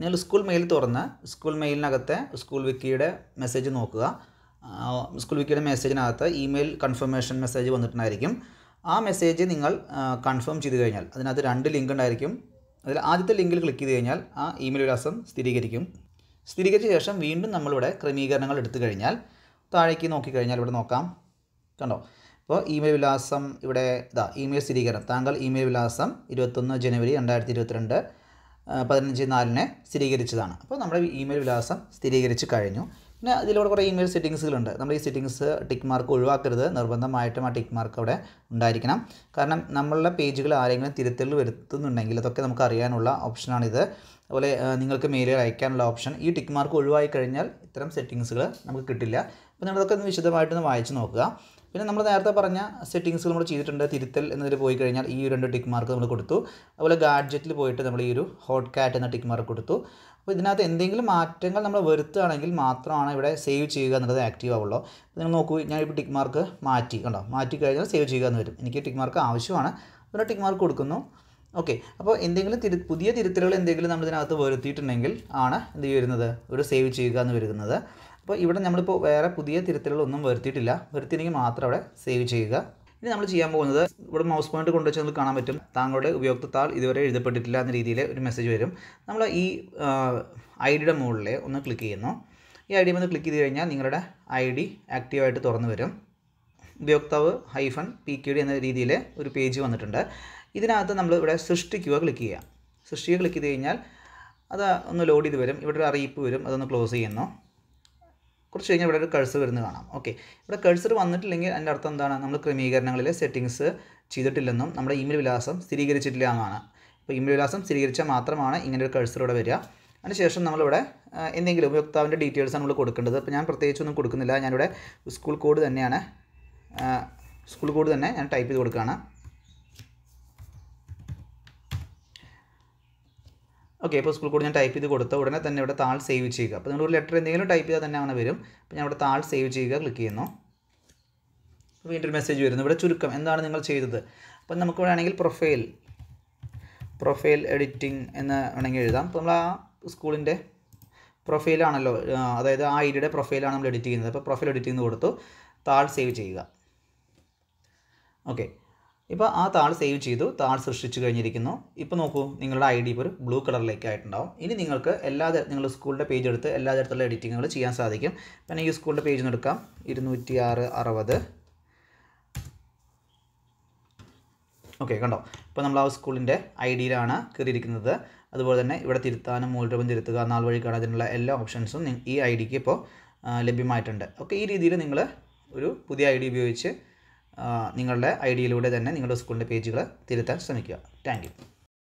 നിങ്ങൾ school mail തുറന്ന് school മെയിലിനകത്തെ സ്കൂൾ വിക്കിയുടെ മെസ്സേജ് നോക്കുക സ്കൂൾ വിക്കിയുടെ മെസ്സേജിനകത്ത് ഇമെയിൽ കൺഫർമേഷൻ മെസ്സേജ് വന്നിട്ടുണ്ടായിരിക്കും ആ മെസ്സേജ് നിങ്ങൾ കൺഫേം ചെയ്ത് കഴിഞ്ഞാൽ അതിനകത്ത് രണ്ട് ലിങ്ക് ഉണ്ടായിരിക്കും അതിൽ ആദ്യത്തെ ലിങ്കിൽ ക്ലിക്ക് ചെയ്ത് കഴിഞ്ഞാൽ ആ ഇമെയിൽ വിലാസം സ്ഥിരീകരിക്കും സ്ഥിരീകരിച്ച ശേഷം വീണ്ടും നമ്മളിവിടെ ക്രമീകരണങ്ങൾ എടുത്തു കഴിഞ്ഞാൽ താഴേക്ക് നോക്കിക്കഴിഞ്ഞാൽ ഇവിടെ നോക്കാം കണ്ടോ അപ്പോൾ ഇമെയിൽ വിലാസം ഇവിടെ ഇതാ ഇമെയിൽ സ്ഥിരീകരണം താങ്കൾ ഇമെയിൽ വിലാസം ഇരുപത്തൊന്ന് ജനുവരി രണ്ടായിരത്തി ഇരുപത്തിരണ്ട് പതിനഞ്ച് നാലിന് സ്ഥിരീകരിച്ചതാണ് അപ്പോൾ നമ്മുടെ ഇമെയിൽ വിലാസം സ്ഥിരീകരിച്ച് കഴിഞ്ഞു പിന്നെ ഇതിലൂടെ കുറേ ഇമെയിൽ സെറ്റിങ്സുകളുണ്ട് നമ്മൾ ഈ സെറ്റിങ്സ് ടിക്ക് മാർക്ക് ഒഴിവാക്കരുത് നിർബന്ധമായിട്ടും ആ ടിക്ക് മാർക്ക് അവിടെ ഉണ്ടായിരിക്കണം കാരണം നമ്മളുടെ പേജുകൾ ആരെങ്കിലും തിരുത്തൽ വരുത്തുന്നുണ്ടെങ്കിൽ അതൊക്കെ നമുക്ക് അറിയാനുള്ള ഓപ്ഷനാണിത് അതുപോലെ നിങ്ങൾക്ക് മെയിലുകൾ അയക്കാനുള്ള ഓപ്ഷൻ ഈ ടിക്ക് മാർക്ക് ഒഴിവായി കഴിഞ്ഞാൽ ഇത്തരം സെറ്റിങ്സുകൾ നമുക്ക് കിട്ടില്ല അപ്പോൾ നിങ്ങളതൊക്കെ ഒന്ന് വിശദമായിട്ടൊന്ന് വായിച്ച് നോക്കുക പിന്നെ നമ്മൾ നേരത്തെ പറഞ്ഞ സെറ്റിങ്സ് നമ്മൾ ചെയ്തിട്ടുണ്ട് തിരുത്തൽ എന്നതിൽ പോയി കഴിഞ്ഞാൽ ഈ രണ്ട് ടിക്ക് മാർക്ക് നമ്മൾ കൊടുത്തു അതുപോലെ ഗാഡ്ജറ്റിൽ പോയിട്ട് നമ്മൾ ഈ ഒരു ഹോട്ട് കാറ്റ് എന്ന ടിക്ക് മാർക്ക് കൊടുത്തു അപ്പോൾ ഇതിനകത്ത് എന്തെങ്കിലും മാറ്റങ്ങൾ നമ്മൾ വരുത്തുകയാണെങ്കിൽ മാത്രമാണ് ഇവിടെ സേവ് ചെയ്യുക എന്നുള്ളത് ആക്റ്റീവ് ആവുള്ളൂ അപ്പോൾ നിങ്ങൾ നോക്കൂ ഞാനിപ്പോൾ ടിക്ക് മാർക്ക് മാറ്റി കണ്ടോ മാറ്റി കഴിഞ്ഞാൽ സേവ് ചെയ്യുക എന്ന് വരും എനിക്ക് ടിക്ക് മാർക്ക് ആവശ്യമാണ് അതുകൊണ്ട് ടിക്ക് മാർക്ക് കൊടുക്കുന്നു ഓക്കെ അപ്പോൾ എന്തെങ്കിലും തിരു പുതിയ തിരുത്തലുകൾ എന്തെങ്കിലും നമ്മൾ ഇതിനകത്ത് വരുത്തിയിട്ടുണ്ടെങ്കിൽ ആണ് എന്ത് ചെയ്യുന്നത് ഒരു സേവ് ചെയ്യുക എന്ന് വരുന്നത് അപ്പോൾ ഇവിടെ നമ്മളിപ്പോൾ വേറെ പുതിയ തിരുത്തലുകളൊന്നും വരുത്തിയിട്ടില്ല വരുത്തിയില്ലെങ്കിൽ മാത്രം അവിടെ സേവ് ചെയ്യുക ഇനി നമ്മൾ ചെയ്യാൻ പോകുന്നത് ഇവിടെ മൗസ് പോയിന്റ് കൊണ്ടുവച്ച് നമുക്ക് കാണാൻ പറ്റും താങ്കളുടെ ഉപയോക്തത്താൽ ഇതുവരെ എഴുതപ്പെട്ടിട്ടില്ല എന്ന രീതിയിൽ ഒരു മെസ്സേജ് വരും നമ്മൾ ഈ ഐ ഡിയുടെ ഒന്ന് ക്ലിക്ക് ചെയ്യുന്നു ഈ ഐ ഡി ഒന്ന് ക്ലിക്ക് ചെയ്ത് കഴിഞ്ഞാൽ നിങ്ങളുടെ ഐ ഡി ആക്റ്റീവായിട്ട് തുറന്നു വരും ഉപയോക്താവ് ഹൈഫൺ പി കെ ഡി എന്ന രീതിയിൽ ഒരു പേജ് വന്നിട്ടുണ്ട് ഇതിനകത്ത് നമ്മൾ ഇവിടെ സൃഷ്ടിക്കുക ക്ലിക്ക് ചെയ്യുക സൃഷ്ടിക്കുക ക്ലിക്ക് ചെയ്ത് കഴിഞ്ഞാൽ അത് ഒന്ന് ലോഡ് ചെയ്ത് വരും ഇവിടെ ഒരു അറിയിപ്പ് വരും അതൊന്ന് ക്ലോസ് ചെയ്യുന്നു കുറച്ച് കഴിഞ്ഞാൽ ഇവിടെ ഒരു കഴ്സർ വരുന്നത് കാണാം ഓക്കെ ഇവിടെ കഴ്സർ വന്നിട്ടില്ലെങ്കിൽ അതിൻ്റെ അർത്ഥം എന്താണ് നമ്മൾ ക്രമീകരണങ്ങളിലെ സെറ്റിങ്സ് ചെയ്തിട്ടില്ലെന്നും നമ്മുടെ ഇമെയിൽ വിലാസം സ്ഥിരീകരിച്ചിട്ടില്ല എന്നാണ് അപ്പോൾ ഇമെയിൽ വിലാസം സ്ഥിരീകരിച്ചാൽ മാത്രമാണ് ഇങ്ങനെ ഒരു കഴ്സർ ഇവിടെ വരിക അതിനുശേഷം നമ്മളിവിടെ എന്തെങ്കിലും ഉപയോക്താവിൻ്റെ ഡീറ്റെയിൽസാണ് നമ്മൾ കൊടുക്കേണ്ടത് അപ്പോൾ ഞാൻ പ്രത്യേകിച്ചൊന്നും കൊടുക്കുന്നില്ല ഞാനിവിടെ സ്കൂൾ കോഡ് തന്നെയാണ് സ്കൂൾ കോഡ് തന്നെ ഞാൻ ടൈപ്പ് ചെയ്ത് കൊടുക്കുകയാണ് ഓക്കെ ഇപ്പോൾ സ്കൂൾ കൂടെ ഞാൻ ടൈപ്പ് ചെയ്ത് കൊടുത്ത ഉടനെ തന്നെ ഇവിടെ താൾ സേവ് ചെയ്യുക അപ്പോൾ നിങ്ങൾ ഒരു ലെറ്റർ എന്തെങ്കിലും ടൈപ്പ് ചെയ്താൽ തന്നെ അങ്ങനെ വരും അപ്പോൾ ഞാൻ ഇവിടെ താൾ സേവ് ചെയ്യുക ക്ലിക്ക് ചെയ്യുന്നു വീണ്ടും മെസ്സേജ് വരുന്നു ഇവിടെ ചുരുക്കം എന്താണ് നിങ്ങൾ ചെയ്തത് അപ്പം നമുക്ക് വേണമെങ്കിൽ പ്രൊഫൈൽ പ്രൊഫൈൽ എഡിറ്റിംഗ് എന്ന് വേണമെങ്കിൽ എഴുതാം അപ്പോൾ നമ്മൾ ആ സ്കൂളിൻ്റെ പ്രൊഫൈലാണല്ലോ അതായത് ആ ഡിയുടെ പ്രൊഫൈലാണ് നമ്മൾ എഡിറ്റ് ചെയ്യുന്നത് അപ്പോൾ പ്രൊഫൈൽ എഡിറ്റിംഗ് കൊടുത്തു താൾ സേവ് ചെയ്യുക ഓക്കെ ഇപ്പോൾ ആ താൾ സേവ് ചെയ്തു താൾ സൃഷ്ടിച്ചു കഴിഞ്ഞിരിക്കുന്നു ഇപ്പോൾ നോക്കൂ നിങ്ങളുടെ ഐ ഡി ഇപ്പോൾ ഒരു ബ്ലൂ കളറിലേക്ക് ആയിട്ടുണ്ടാവും ഇനി നിങ്ങൾക്ക് എല്ലാ നിങ്ങളുടെ സ്കൂളിൻ്റെ പേജ് എടുത്ത് എല്ലാ തരത്തിലുള്ള എഡിറ്റിങ്ങുകൾ ചെയ്യാൻ സാധിക്കും പിന്നെ ഈ സ്കൂളിൻ്റെ പേജ് എടുക്കാം ഇരുന്നൂറ്റി ആറ് അറുപത് ഓക്കെ കണ്ടോ ഇപ്പോൾ നമ്മൾ ആ സ്കൂളിൻ്റെ ഐ ഡിയിലാണ് കയറിയിരിക്കുന്നത് അതുപോലെ തന്നെ ഇവിടെ തിരുത്താനും മൂലരൂപം തിരുത്തുക നാൾ വഴി കാണാതിനുള്ള എല്ലാ ഓപ്ഷൻസും ഈ ഐ ഡിക്ക് ഇപ്പോൾ ലഭ്യമായിട്ടുണ്ട് ഓക്കെ ഈ രീതിയിൽ നിങ്ങൾ ഒരു പുതിയ ഐ ഡി ഉപയോഗിച്ച് നിങ്ങളുടെ ഐ ഡിയിലൂടെ തന്നെ നിങ്ങളുടെ സ്കൂളിൻ്റെ പേജുകൾ തിരുത്താൻ ശ്രമിക്കുക താങ്ക്